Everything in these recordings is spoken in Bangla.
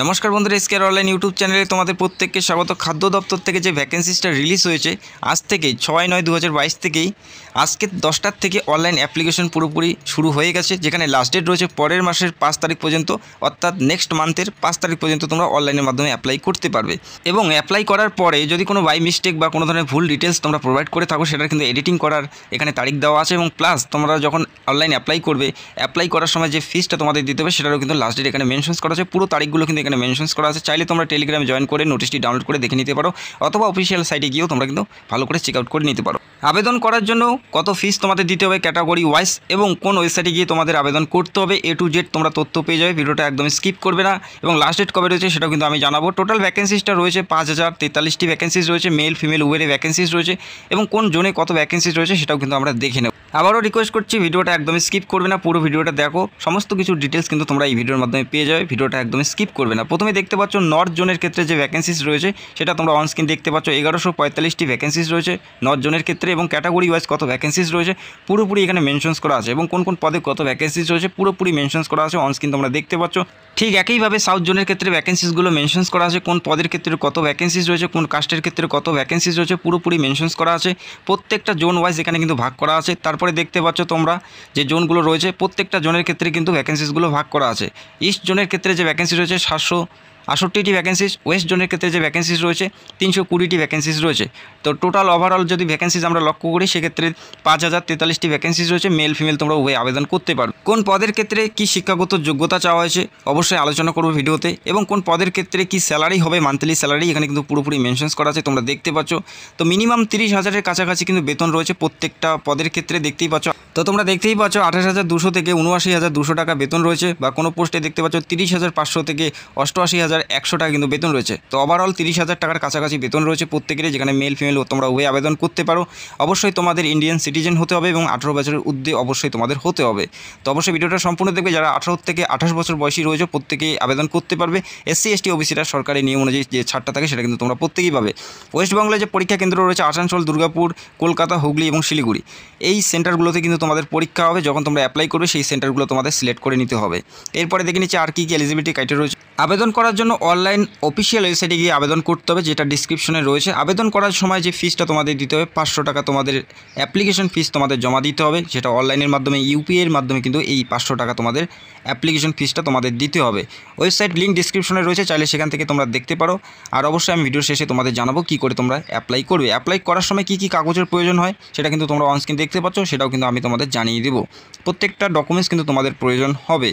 নমস্কার বন্ধুরা স্কেয়ার অনলাইন ইউটিউব চ্যানেলে তোমাদের প্রত্যেককে স্বাগত খাদ্য দপ্তর থেকে যে ভ্যাকেন্সিসটা রিলিজ হয়েছে আজ থেকে ছয় নয় দু থেকেই আজকে দশটার থেকে অনলাইন অ্যাপ্লিকেশন পুরোপুরি শুরু হয়ে গেছে যেখানে লাস্ট ডেট রয়েছে পরের মাসের পাঁচ তারিখ পর্যন্ত অর্থাৎ নেক্সট মান্থের পাঁচ তারিখ পর্যন্ত তোমরা অনলাইনের মাধ্যমে অ্যাপ্লাই করতে পারবে এবং অ্যাপ্লাই করার পরে যদি কোনো বাই মিস্টেক বা কোনো ধরনের ভুল ডিটেলস তোমরা প্রোভাইড করে থাকো সেটা কিন্তু এডিটিং করার এখানে তারিখ দেওয়া আছে এবং প্লাস তোমরা যখন অনলাইন অ্যাপ্লাই করবে অ্যাপ্লাই করার সময় যে ফিসটা তোমাদের দিতে হবে সেটারও কিন্তু লাস্ট ডেট এখানে মেনশন করা আছে পুরো তারিখগুলো কিন্তু কিন্তু এখানে মেনশনস করা আছে চাইলে তোমরা টেলিগ্রামে জয়েন করে নোটিশটি ডাউনলোড করে দেখে নিতে পারো অথবা অফিসিয়াল সাইটে গিয়েও তোমরা কিন্তু ভালো করে চেক আউট করে নিতে পারো আবেদন করার জন্য কত ফিস তোমাদের দিতে হবে ক্যাটাগরি ওয়াইজ এবং কোন ওয়েবসাইটে গিয়ে তোমাদের আবেদন করতে হবে এ টু জেড তোমরা তথ্য পেয়ে যাবে ভিডিওটা একদম স্কিপ করবে না এবং লাস্ট ডেট কবে রয়েছে সেটাও কিন্তু আমি জানাবো টোটাল ভ্যাকেন্সিসটা রয়েছে পাঁচ হাজার তেতাল্লিশটি ভ্যাকেন্সিস রয়েছে মেল ফিমেল উবেরে ভ্যাকেন্সিস রয়েছে এবং কোন জোনে কত ভ্যাকেন্সিস রয়েছে সেটাও কিন্তু আমরা দেখে নেব আবারও রিকোয়েস্ট করছি ভিডিওটা একদমই স্কিপ করবে না পুরো ভিডিওটা দেখো সমস্ত কিছু ডিটেলস কিন্তু তোমরা এই ভিডিওর মাধ্যমে পেয়ে যাবে ভিডিওটা একদমই স্কিপ করবে না প্রথমে দেখতে পাচ্ছ নর্থ জোনের ক্ষেত্রে যে ভ্যাকেন্সিস রয়েছে সেটা তোমরা অন স্ক্রিন দেখতে পাচ্ছ এগারোশো পঁয়তাল্লিশটি ভ্যাকেন্সিস রয়েছে নর্থ জোনের ক্ষেত্রে এবং ক্যাটাগরি ওয়াইজ কত ভ্যাকেন্সিস রয়েছে পুরোপুরি এখানে মেনশনস করা আছে এবং কোন কোন পদে কত ভ্যাকেন্সিস রয়েছে পুরোপুরি মেনশনস করা আছে অন স্ক্রিন তোমরা দেখতে পাচ্ছ ঠিক একইভাবে সাউথ জোনের ক্ষেত্রে ভ্যাকেন্সিসগুলো মেনশনস করা আছে কোন পদের ক্ষেত্রে কত ভ্যাকেন্সিস রয়েছে কোন কাস্টের ক্ষেত্রে কত ভ্যাকেন্সিস রয়েছে পুরোপুরি মেনশনস করা আছে প্রত্যেকটা জোন ওয়াইজ এখানে কিন্তু ভাগ করা আছে তার তারপরে দেখতে পাচ্ছ তোমরা যে জোনগুলো রয়েছে প্রত্যেকটা জোনের ক্ষেত্রে কিন্তু ভ্যাকেন্সিসগুলো ভাগ করা আছে ইস্ট জোনের ক্ষেত্রে যে ভ্যাকেন্সি রয়েছে সাতশো আষট্টিটি ভ্যাকেন্সিস ওয়েস্ট জোনের ক্ষেত্রে যে ভ্যাকেন্সিস রয়েছে তিনশো কুড়িটি ভ্যাকেন্সিস রয়েছে তো টোটাল ওভারঅল যদি ভ্যাকেন্সিস আমরা লক্ষ্য করি সেক্ষেত্রে পাঁচ হাজার তেতাল্লিশটি ভ্যাকেন্সিস রয়েছে মেল ফিমেল তোমরা ওয়ে আবেদন করতে পারো কোন পদের ক্ষেত্রে কি শিক্ষাগত যোগ্যতা চাওয়া হয়েছে অবশ্যই আলোচনা করবো ভিডিওতে এবং কোন পদের ক্ষেত্রে কি স্যালারি হবে মান্থলি স্যালারি এখানে কিন্তু পুরোপুরি মেনশনস করা আছে তোমরা দেখতে পাচ্ছ তো মিনিমাম তিরিশ হাজারের কাছাকাছি কিন্তু বেতন রয়েছে প্রত্যেকটা পদের ক্ষেত্রে দেখতেই পাচ্ছ তো তোমরা দেখতেই পাচ্ছ আঠাশ হাজার দুশো থেকে উনআশি হাজার দুশো টাকা বেতন রয়েছে বা কোনো পোস্টে দেখতে পাচ্ছ তিরিশ হাজার পাঁচশো থেকে অষ্টআশি হাজার একশো টাকা কিন্তু বেতন রয়েছে তো ওভারঅল তিরিশ হাজার টাকার কাছাকাছি বেতন রয়েছে প্রত্যেকেরই যেখানে মেল ফিমেল তোমরা ওয়ে আবেদন করতে পারো অবশ্যই তোমাদের ইন্ডিয়ান সিটিজেন হতে হবে এবং আঠারো বছরের ঊর্ধ্বে অবশ্যই তোমাদের হতে হবে তো অবশ্যই ভিডিওটা সম্পূর্ণ দেখবে যারা আঠারো থেকে আঠাশ বছর বয়সী রয়েছে প্রত্যেকেই আবেদন করতে পারবে এসসি এসটি ওবিসিরা সরকারি নিয়ম অনুযায়ী যে ছাড়টা থাকে সেটা কিন্তু তোমরা প্রত্যেকেই পাবে ওয়েস্টবেঙ্গলে যে পরীক্ষা কেন্দ্র রয়েছে আসানসোল দুর্গাপুর কলকাতা হুগলি এবং শিলিগুড়ি এই সেন্টারগুলোতে কিন্তু তোমাদের পরীক্ষা হবে যখন তোমরা অ্যাপ্লাই করবে সেই সেন্টারগুলো তোমাদের সিলেক্ট করে নিতে হবে এরপরে দেখে নিচ্ছে আর কী কী এলিজিবিলিটি ক্রাইটেরিয়া রয়েছে আবেদন করার জন্য অনলাইন অফিসিয়াল ওয়েবসাইটে গিয়ে আবেদন করতে হবে যেটা ডিসক্রিপশনে রয়েছে আবেদন করার সময় যে ফিসটা তোমাদের দিতে হবে পাঁচশো টাকা তোমাদের অ্যাপ্লিকেশন ফিস তোমাদের জমা দিতে হবে যেটা অনলাইনের মাধ্যমে ইউপিআইয়ের মাধ্যমে কিন্তু এই পাঁচশো টাকা তোমাদের অ্যাপ্লিকেশন ফিসটা তোমাদের দিতে হবে ওয়েবসাইট লিঙ্ক ডিসক্রিপশনে রয়েছে চাইলে সেখান থেকে তোমরা দেখতে পারো আর অবশ্যই আমি ভিডিও শেষে তোমাদের জানাবো কি করে তোমরা অ্যাপ্লাই করবে অ্যাপ্লাই করার সময় কি কি কাগজের প্রয়োজন হয় সেটা কিন্তু তোমরা অনস্ক্রিন দেখতে পাচ্ছ সেটাও কিন্তু আমি তোমাদের জানিয়ে দেবো প্রত্যেকটা ডকুমেন্টস কিন্তু তোমাদের প্রয়োজন হবে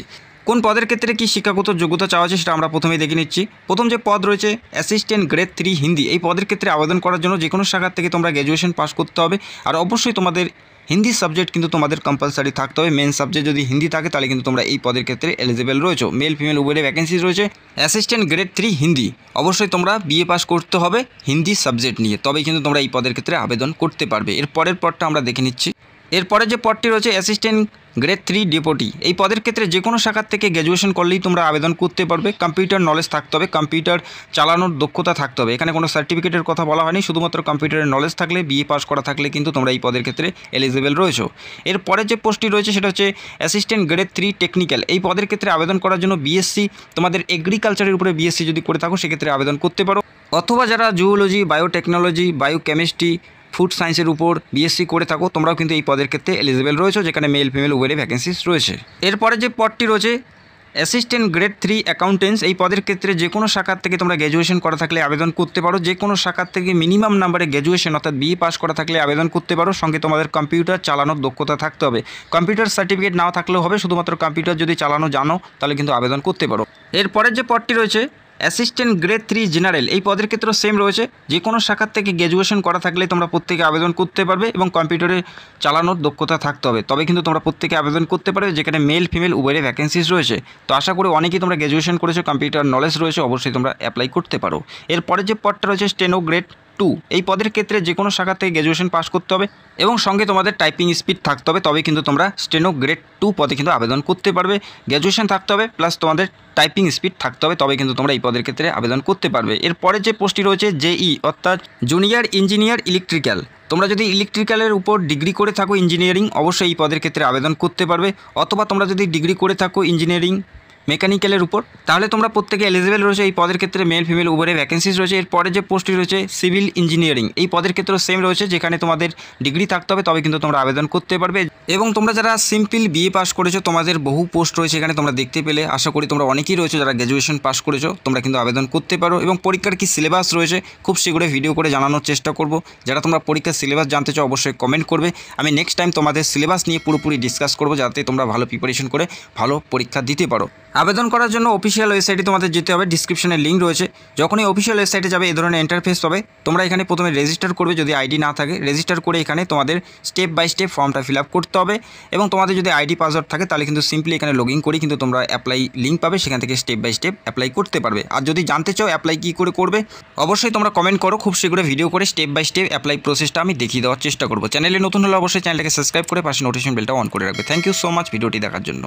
কোন পদের ক্ষেত্রে কি শিক্ষাগত যোগ্যতা চাওয়া আছে সেটা আমরা প্রথমেই দেখে নিচ্ছি প্রথম যে পদ রয়েছে অ্যাসিস্ট্যান্ট গ্রেড থ্রি হিন্দি এই পদের ক্ষেত্রে আবেদন করার জন্য যে কোনো শাখার থেকে তোমরা গ্র্যাজুয়েশন পাস করতে হবে আর অবশ্যই তোমাদের হিন্দি সাবজেক্ট কিন্তু তোমাদের কম্পালসারি থাকতে হবে মেন সাবজেক্ট যদি হিন্দি থাকে তাহলে কিন্তু তোমরা এই পদের ক্ষেত্রে এলিজিবল রয়েছে মেল ফিমেল উভয়ের ভ্যাকেন্সি রয়েছে অ্যাসিস্ট্যান্ট গ্রেড থ্রি হিন্দি অবশ্যই তোমরা বিএ পাস করতে হবে হিন্দি সাবজেক্ট নিয়ে তবেই কিন্তু তোমরা এই পদের ক্ষেত্রে আবেদন করতে পারবে এর পরের পদটা আমরা দেখে নিচ্ছি এরপরে যে পদটি রয়েছে অ্যাসিস্ট্যান্ট গ্রেড থ্রি ডেপুটি এই পদের ক্ষেত্রে যে কোনো শাখার থেকে গ্র্যাজুয়েশন করলেই তোমরা আবেদন করতে পারবে কম্পিউটার নলেজ থাকতে হবে কম্পিউটার চালানোর দক্ষতা থাকতে হবে এখানে কোনো সার্টিফিকেটের কথা বলা হয়নি শুধুমাত্র কম্পিউটারের নলেজ থাকলে বিএ পাস করা থাকলে কিন্তু তোমরা এই পদের ক্ষেত্রে এলিজেবল রয়েছো এরপরে যে পোস্টটি রয়েছে সেটা হচ্ছে অ্যাসিস্ট্যান্ট গ্রেড থ্রি টেকনিক্যাল এই পদের ক্ষেত্রে আবেদন করার জন্য বিএসসি তোমাদের এগ্রিকালচারের উপরে বিএসসি যদি করে থাকো সেক্ষেত্রে আবেদন করতে পারো অথবা যারা জুওলজি বায়োটেকনোলজি বায়োকেমিস্ট্রি ফুড সায়েন্সের উপর বিএসসি করে থাকো তোমরাও কিন্তু এই পদের ক্ষেত্রে এলিজিবেল রয়েছে যেখানে মেল ফিমেল উভয়ের ভ্যাকেন্সিস রয়েছে এরপরে যে পদটি রয়েছে অ্যাসিস্ট্যান্ট গ্রেড থ্রি অ্যাকাউন্টেন্টস এই পদের ক্ষেত্রে যে কোনো শাখার থেকে তোমরা গ্র্যাজুয়েশন করা থাকলে আবেদন করতে পারো যে কোনো শাখার থেকে মিনিমাম নাম্বারে গ্র্যাজুয়েশন অর্থাৎ বিএ পাস e করা থাকলে আবেদন করতে পারো সঙ্গে তোমাদের কম্পিউটার চালানোর দক্ষতা থাকতে হবে কম্পিউটার সার্টিফিকেট নাও থাকলেও হবে শুধুমাত্র কম্পিউটার যদি চালানো জানো তাহলে কিন্তু আবেদন করতে পারো এরপরের যে পদটি রয়েছে অ্যাসিস্ট্যান্ট গ্রেড থ্রি জেনারেল এই পদের ক্ষেত্রে সেম রয়েছে যে কোনো শাখার থেকে গ্র্যাজুয়েশন করা থাকলে তোমরা প্রত্যেকে আবেদন করতে পারবে এবং কম্পিউটারে চালানোর দক্ষতা থাকতে হবে তবে কিন্তু তোমরা প্রত্যেকে আবেদন করতে পারবে যেখানে মেল ফিমেল উভয়ের ভ্যাকেন্সিস রয়েছে তো আশা করি অনেকেই তোমরা গ্র্যাজুয়েশন করেছো কম্পিউটার নলেজ রয়েছে অবশ্যই তোমরা অ্যাপ্লাই করতে পারো এরপরে যে পদটা রয়েছে স্টেনো গ্রেড টু এই পদের ক্ষেত্রে যে কোনো শাখা থেকে গ্র্যাজুয়েশন পাস করতে হবে এবং সঙ্গে তোমাদের টাইপিং স্পিড থাকতে হবে তবে কিন্তু তোমরা স্টেনো গ্রেড টু পদে কিন্তু আবেদন করতে পারবে গ্র্যাজুয়েশন থাকতে হবে প্লাস তোমাদের টাইপিং স্পিড থাকতে হবে তবে কিন্তু তোমরা এই পদের ক্ষেত্রে আবেদন করতে পারবে এরপরে যে পোস্টটি রয়েছে জেই অর্থাৎ জুনিয়র ইঞ্জিনিয়ার ইলেকট্রিক্যাল তোমরা যদি ইলেকট্রিক্যালের উপর ডিগ্রি করে থাকো ইঞ্জিনিয়ারিং অবশ্যই এই পদের ক্ষেত্রে আবেদন করতে পারবে অথবা তোমরা যদি ডিগ্রি করে থাকো ইঞ্জিনিয়ারিং মেকানিক্যালের উপর তাহলে তোমরা প্রত্যেকে এলিজিবেল রয়েছে এই পদের ক্ষেত্রে মেল ফিমেল উপরে ভ্যাকেন্সিস রয়েছে এরপরে যে পোস্টটি রয়েছে সিভিল ইঞ্জিনিয়ারিং এই পদের ক্ষেত্রেও সেম রয়েছে যেখানে তোমাদের ডিগ্রি থাকতে হবে তবে কিন্তু তোমরা আবেদন করতে পারবে এবং তোমরা যারা সিম্পল বিএ পাস করেছো তোমাদের বহু পোস্ট রয়েছে এখানে তোমরা দেখতে পেলে আশা করি তোমরা অনেকেই রয়েছে যারা গ্র্যাজুয়েশন পাস করেছো তোমরা কিন্তু আবেদন করতে পারো এবং পরীক্ষার কি সিলেবাস রয়েছে খুব শীঘ্রই ভিডিও করে জানানোর চেষ্টা করব যারা তোমরা পরীক্ষার সিলেবাস জানতে চাও অবশ্যই কমেন্ট করবে আমি নেক্সট টাইম তোমাদের সিলেবাস নিয়ে পুরোপুরি ডিসকাস করব যাতে তোমরা ভালো প্রিপারেশন করে ভালো পরীক্ষা দিতে পারো আবেদন করার জন্য অফিসিয়াল ওয়েবসাইটে তোমাদের যেতে হবে ডিসক্রিপশনের লিঙ্ক রয়েছে যখনই অফিসিয়াল ওয়েবসাইটে যাবে এ ধরনের ইন্টারফেস হবে তোমরা এখানে প্রথমে রেজিস্টার করবে যদি আইডি না থাকে রেজিস্টার করে এখানে তোমাদের স্টেপ বাই স্টেপ ফর্মটা ফিল করতে হবে এবং তোমাদের যদি আইডি পাসওয়ার্ড থাকে তাহলে কিন্তু সিম্পলি এখানে লগ ইন করেই কিন্তু তোমরা অ্যাপ্লাই লিঙ্ক পাবে সেখান থেকে স্টেপ বাই স্টেপ অ্যাপ্লাই করতে পারবে আর যদি জানতে চাও অ্যাপ্লাই কী করে করবে অবশ্যই তোমরা কমেন্ট করো খুব শীঘ্রই ভিডিও করে স্টেপ বাই স্টেপ অ্যাপ্লাই প্রসেসটা আমি দেখিয়ে দেওয়ার চেষ্টা করবো চ্যানেলে নতুন হলে অবশ্যই চ্যানেলটাকে সাবস্ক্রাইব করে পাশে নোটিফিকেশন বেলটা অন করে রাখবে থ্যাংক ইউ সো মাচ ভিডিওটি দেখার জন্য